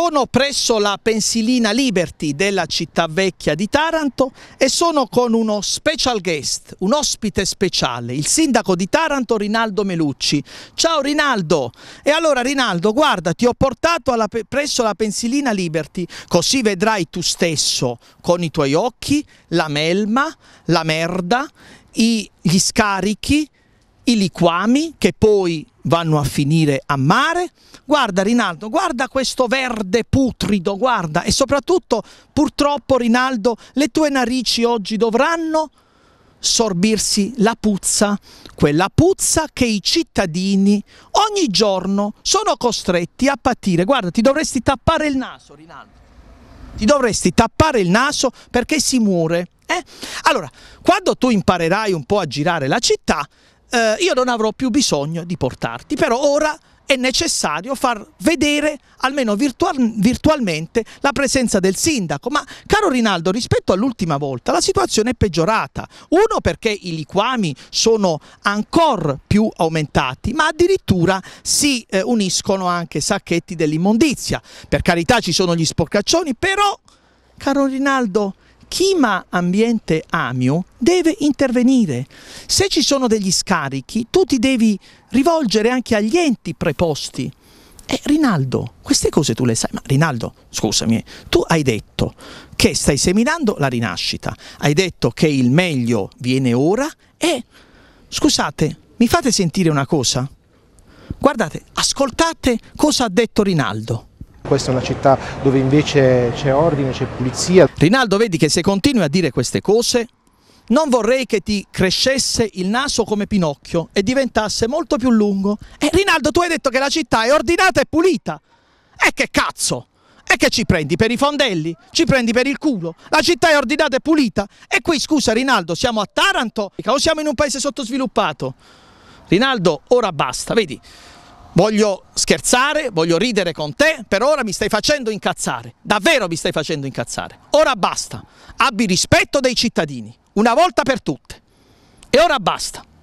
Sono presso la pensilina Liberty della città vecchia di Taranto e sono con uno special guest, un ospite speciale, il sindaco di Taranto Rinaldo Melucci. Ciao Rinaldo! E allora Rinaldo, guarda, ti ho portato alla, presso la pensilina Liberty, così vedrai tu stesso con i tuoi occhi la melma, la merda, i, gli scarichi, i liquami che poi vanno a finire a mare. Guarda Rinaldo, guarda questo verde putrido, guarda e soprattutto purtroppo Rinaldo le tue narici oggi dovranno sorbirsi la puzza, quella puzza che i cittadini ogni giorno sono costretti a patire. Guarda, ti dovresti tappare il naso Rinaldo, ti dovresti tappare il naso perché si muore. Eh? Allora, quando tu imparerai un po' a girare la città, eh, io non avrò più bisogno di portarti, però ora è necessario far vedere almeno virtual virtualmente la presenza del sindaco. Ma caro Rinaldo, rispetto all'ultima volta la situazione è peggiorata. Uno perché i liquami sono ancora più aumentati, ma addirittura si eh, uniscono anche sacchetti dell'immondizia. Per carità ci sono gli sporcaccioni, però caro Rinaldo Chima Ambiente Amio deve intervenire. Se ci sono degli scarichi, tu ti devi rivolgere anche agli enti preposti. Eh, Rinaldo, queste cose tu le sai, ma Rinaldo, scusami, tu hai detto che stai seminando la rinascita, hai detto che il meglio viene ora e, scusate, mi fate sentire una cosa? Guardate, ascoltate cosa ha detto Rinaldo. Questa è una città dove invece c'è ordine, c'è pulizia. Rinaldo, vedi che se continui a dire queste cose, non vorrei che ti crescesse il naso come Pinocchio e diventasse molto più lungo. E Rinaldo, tu hai detto che la città è ordinata e pulita. E che cazzo! E che ci prendi per i fondelli? Ci prendi per il culo? La città è ordinata e pulita? E qui, scusa Rinaldo, siamo a Taranto o siamo in un paese sottosviluppato? Rinaldo, ora basta, vedi? Voglio scherzare, voglio ridere con te, per ora mi stai facendo incazzare, davvero mi stai facendo incazzare. Ora basta, abbi rispetto dei cittadini, una volta per tutte. E ora basta.